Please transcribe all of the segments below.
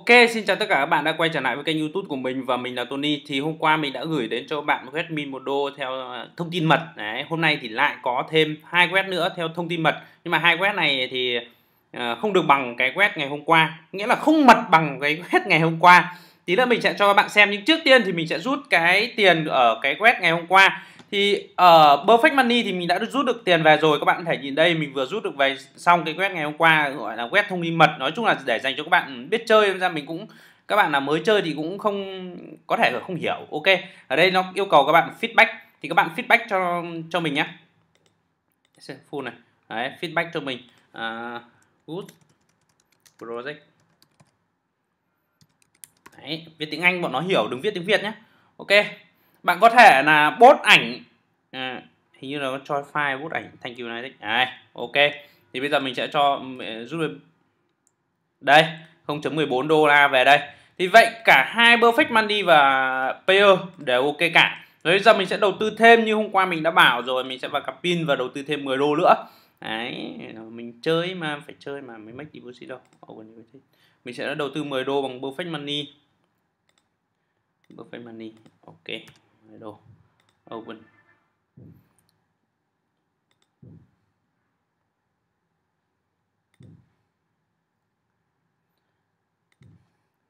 Ok, xin chào tất cả các bạn đã quay trở lại với kênh youtube của mình và mình là Tony Thì hôm qua mình đã gửi đến cho các bạn quét min một đô theo ờ, thông tin mật Đấy, Hôm nay thì lại có thêm hai quét nữa theo thông tin mật Nhưng mà hai quét này thì ờ, không được bằng cái quét ngày hôm qua Nghĩa là không mật bằng cái quét ngày hôm qua Tí nữa mình sẽ cho các bạn xem nhưng trước tiên thì mình sẽ rút cái tiền ở cái quét ngày hôm qua thì ở ờ, uh, Perfect Money thì mình đã rút được tiền về rồi các bạn có thể nhìn đây mình vừa rút được về xong cái quét ngày hôm qua gọi là quét thông tin mật nói chung là để dành cho các bạn biết chơi ra mình cũng các bạn là mới chơi thì cũng không có thể là không hiểu ok ở đây nó yêu cầu các bạn feedback thì các bạn feedback cho cho mình nhé full này đấy feedback cho mình uh, good project đấy viết tiếng anh bọn nó hiểu đừng viết tiếng việt nhé ok bạn có thể là bốt ảnh à, hình như là có cho file bút ảnh thank you này đấy ok thì bây giờ mình sẽ cho rút về đây 0.14 đô la về đây thì vậy cả hai perfect money và payer đều ok cả rồi bây giờ mình sẽ đầu tư thêm như hôm qua mình đã bảo rồi mình sẽ vào cặp pin và đầu tư thêm 10 đô nữa đấy mình chơi mà phải chơi mà mới make deposit đâu mình sẽ đầu tư 10 đô bằng perfect money perfect money ok đồ open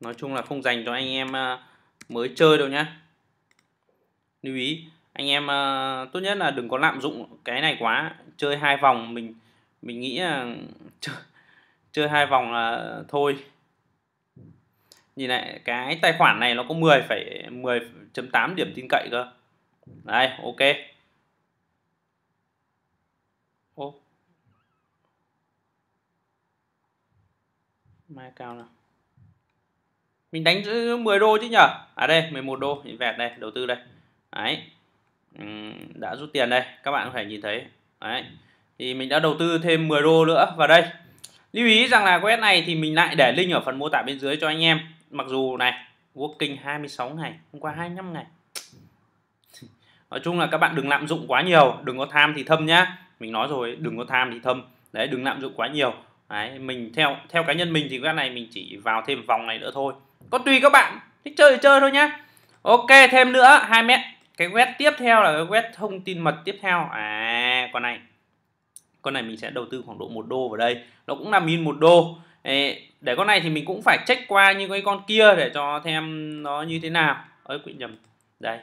nói chung là không dành cho anh em à, mới chơi đâu nhá lưu ý anh em à, tốt nhất là đừng có lạm dụng cái này quá chơi hai vòng mình mình nghĩ là chơi, chơi hai vòng là thôi nhìn lại cái tài khoản này nó có 10 phải 10.8 điểm tin cậy cơ đây ok ô mai cao nào mình đánh 10 đô chứ nhở à đây 11 đô mình vẹt đây đầu tư đây đấy đã rút tiền đây các bạn có thể nhìn thấy đấy thì mình đã đầu tư thêm 10 đô nữa vào đây lưu ý rằng là quét này thì mình lại để link ở phần mô tả bên dưới cho anh em mặc dù này working 26 ngày hôm qua 25 ngày nói chung là các bạn đừng lạm dụng quá nhiều đừng có tham thì thâm nhá mình nói rồi đừng có tham thì thâm đấy đừng lạm dụng quá nhiều đấy mình theo theo cá nhân mình thì cái này mình chỉ vào thêm vòng này nữa thôi có tùy các bạn thích chơi thì chơi thôi nhá ok thêm nữa hai mét cái web tiếp theo là cái web thông tin mật tiếp theo à con này con này mình sẽ đầu tư khoảng độ một đô vào đây nó cũng nằm in một đô để con này thì mình cũng phải check qua như cái con kia để cho thêm nó như thế nào ơi quỵ nhầm đây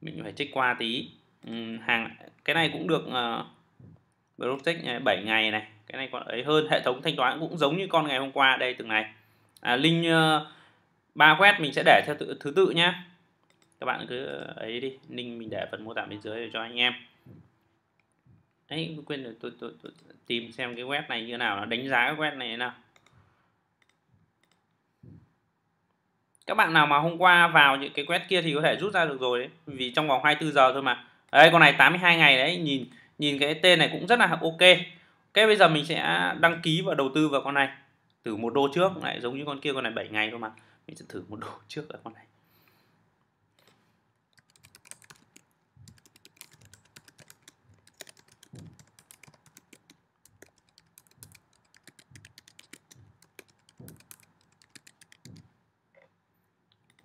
mình phải check qua tí uhm, hàng cái này cũng được uh, Brotech 7 ờ, ngày này cái này còn ấy hơn hệ thống thanh toán cũng giống như con ngày hôm qua đây từng này à, link uh, ba quét mình sẽ để theo tự, thứ tự nhé các bạn cứ ờ, ấy đi link mình để phần mô tả bên dưới cho anh em ấy quên rồi tôi, tôi, tôi, tôi tìm xem cái web này như nào đánh giá cái web này thế nào các bạn nào mà hôm qua vào những cái quét kia thì có thể rút ra được rồi đấy vì trong vòng 24 giờ thôi mà đây con này 82 ngày đấy nhìn nhìn cái tên này cũng rất là ok ok bây giờ mình sẽ đăng ký và đầu tư vào con này từ một đô trước lại giống như con kia con này 7 ngày thôi mà mình sẽ thử một đô trước ở con này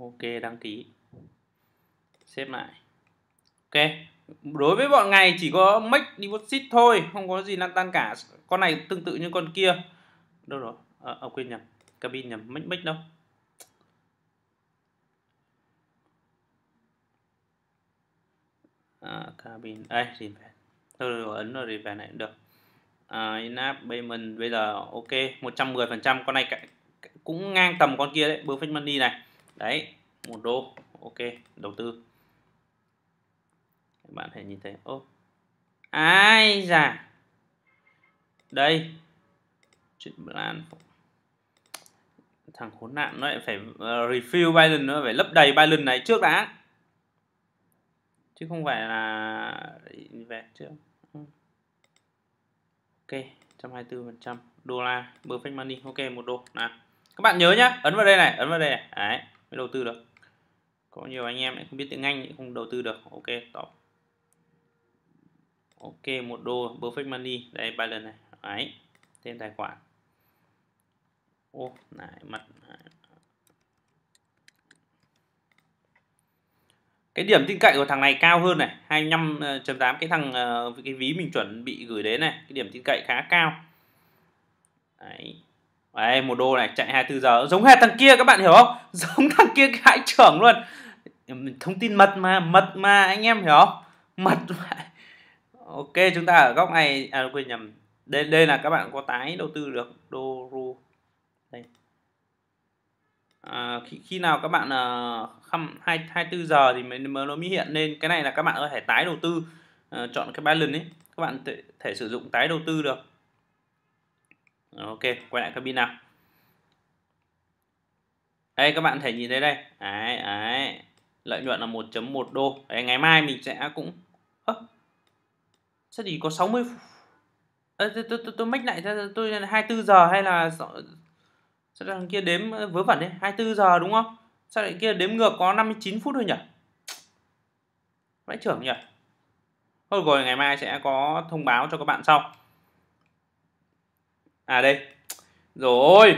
ok đăng ký xếp lại ok đối với bọn này chỉ có make deposit thôi không có gì lăn tan cả con này tương tự như con kia đâu rồi à, à quên nhầm cabin nhầm make make đâu à, cabin đây thì phải rồi ấn rồi thì phải này được à, in-app payment bây giờ ok 110 phần trăm con này cũng ngang tầm con kia đấy perfect money này đấy một đô ok đầu tư các bạn thể nhìn thấy ô ai già đây chuyện plan thằng khốn nạn nó lại phải ờ, refill Biden nữa phải lấp đầy Biden này trước đã chứ không phải là về trước ừ. ok 124 phần trăm đô la perfect money ok một đô nào các bạn nhớ nhá ấn vào đây này ấn vào đây này. đấy mới đầu tư được có nhiều anh em lại không biết tiếng Anh không đầu tư được ok top ok một đô perfect money đây ba lần này ấy tên tài khoản ô lại mặt cái điểm tin cậy của thằng này cao hơn này 25.8 ờ, cái thằng ờ, cái ví mình chuẩn bị gửi đến này cái điểm tin cậy khá cao Đấy. Đấy, một đô này chạy 24 giờ giống hệt thằng kia các bạn hiểu không giống thằng kia cãi trưởng luôn thông tin mật mà mật mà anh em hiểu không mật mà. ok chúng ta ở góc này à quên nhầm đây đây là các bạn có tái đầu tư được đô ru đây à, khi, khi nào các bạn à, khăm hai hai tư giờ thì mới mới nó mới hiện nên cái này là các bạn có thể tái đầu tư à, chọn cái balance ấy các bạn thể, thể sử dụng tái đầu tư được ok quay lại cabin nào đây các bạn thể nhìn thấy đây đấy, đấy. lợi nhuận là 1.1 đô đấy, ngày mai mình sẽ cũng ơ à, sao thì có 60 à, tôi, tôi, tôi, tôi mách lại tôi 24 giờ hay là sao thằng kia đếm vớ vẩn đấy 24 giờ đúng không sao lại kia đếm ngược có 59 phút thôi nhỉ vãi trưởng nhỉ thôi rồi ngày mai sẽ có thông báo cho các bạn sau à đây rồi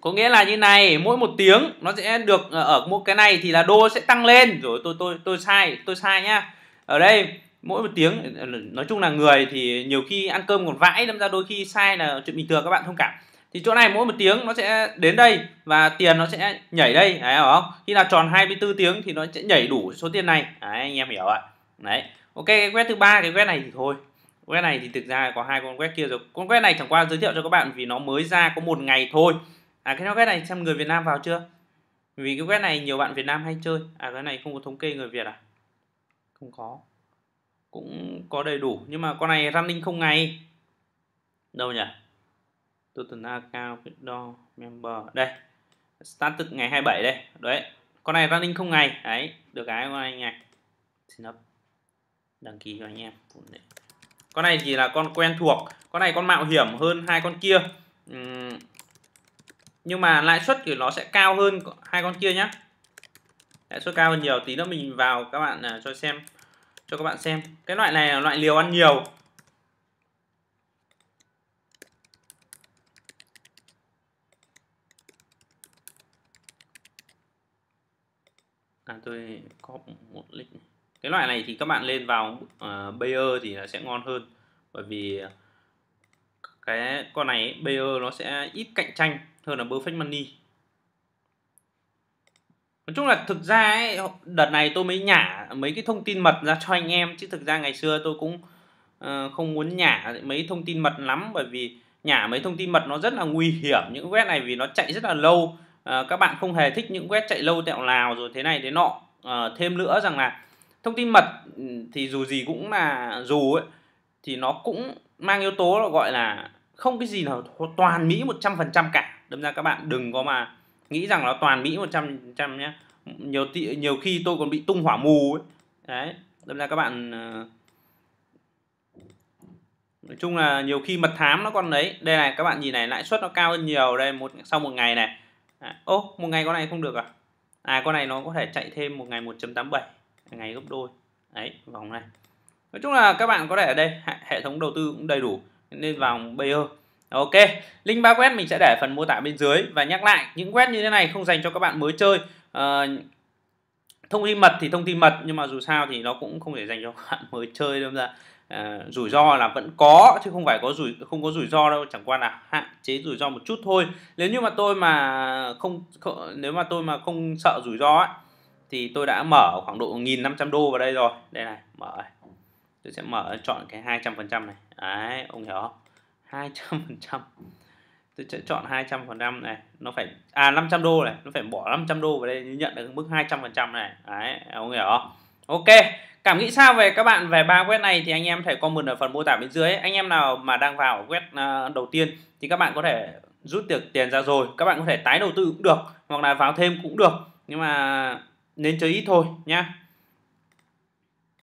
có nghĩa là như này mỗi một tiếng nó sẽ được ờ, ở một cái này thì là đô sẽ tăng lên rồi tôi tôi tôi sai tôi sai nhá ở đây mỗi một tiếng ờ, nói chung là người thì nhiều khi ăn cơm còn vãi đâm ra đôi khi sai là chuyện bình thường các bạn thông cảm thì chỗ này mỗi một tiếng nó sẽ đến đây và tiền nó sẽ nhảy đây đấy không khi là tròn 24 tiếng thì nó sẽ nhảy đủ số tiền này đấy, anh em hiểu ạ đấy ok cái quét thứ ba cái quét này thì thôi quét này thì thực ra có hai con quét kia rồi con quét này chẳng qua giới thiệu cho các bạn vì nó mới ra có một ngày thôi à cái quét này xem người Việt Nam vào chưa vì cái quét này nhiều bạn Việt Nam hay chơi à cái này không có thống kê người Việt à không có cũng có đầy đủ nhưng mà con này running không ngày đâu nhỉ total account đo member đây start từ ngày 27 đây đấy con này running không ngày đấy được cái con này ngày xin up đăng ký cho anh em con này thì là con quen thuộc con này con mạo hiểm hơn hai con kia nhưng mà lãi suất thì nó sẽ cao hơn hai con kia nhé lãi suất cao hơn nhiều tí nữa mình vào các bạn à, cho xem cho các bạn xem cái loại này là loại liều ăn nhiều à tôi có một link cái loại này thì các bạn lên vào uh, Bayer thì nó sẽ ngon hơn bởi vì cái con này ấy, Bayer nó sẽ ít cạnh tranh hơn là Perfect Money Nói chung là thực ra ấy, đợt này tôi mới nhả mấy cái thông tin mật ra cho anh em chứ thực ra ngày xưa tôi cũng uh, không muốn nhả mấy thông tin mật lắm bởi vì nhả mấy thông tin mật nó rất là nguy hiểm những web này vì nó chạy rất là lâu uh, các bạn không hề thích những web chạy lâu tẹo nào rồi thế này thế nọ uh, thêm nữa rằng là thông tin mật ừ, thì dù gì cũng là dù ấy thì nó cũng mang yếu tố gọi là không cái gì nào toàn mỹ 100% cả đâm ra các bạn đừng có mà nghĩ rằng nó toàn mỹ 100% nhé nhiều tị, nhiều khi tôi còn bị tung hỏa mù ấy. đấy đâm ra các bạn ờ, nói chung là nhiều khi mật thám nó còn đấy đây này các bạn nhìn này lãi suất nó cao hơn nhiều đây một sau một ngày này ô một ngày con này không được à à con này nó có thể chạy thêm một ngày 1.87 ngày gấp đôi đấy vòng này nói chung là các bạn có thể ở đây hệ thống đầu tư cũng đầy đủ nên vòng Bayer Ok, link ba quét mình sẽ để phần mô tả bên dưới và nhắc lại những quét như thế này không dành cho các bạn mới chơi. À, thông tin mật thì thông tin mật nhưng mà dù sao thì nó cũng không thể dành cho các bạn mới chơi đâu ra. À, rủi ro là vẫn có chứ không phải có rủi không có rủi ro đâu chẳng qua là hạn chế rủi ro một chút thôi nếu như mà tôi mà không nếu mà tôi mà không sợ rủi ro ấy, thì tôi đã mở khoảng độ 1.500 đô vào đây rồi đây này mở tôi sẽ mở chọn cái 200 phần trăm này đấy ông hiểu không 200 phần trăm tôi sẽ chọn 200 phần trăm này nó phải à 500 đô này nó phải bỏ 500 đô vào đây nhận được mức 200 phần trăm này đấy ông hiểu không ok cảm nghĩ sao về các bạn về ba web này thì anh em thể comment ở phần mô tả bên dưới anh em nào mà đang vào web à, đầu tiên thì các bạn có thể rút được tiền ra rồi các bạn có thể tái đầu tư cũng được hoặc là vào thêm cũng được nhưng mà nên chơi ít thôi nhá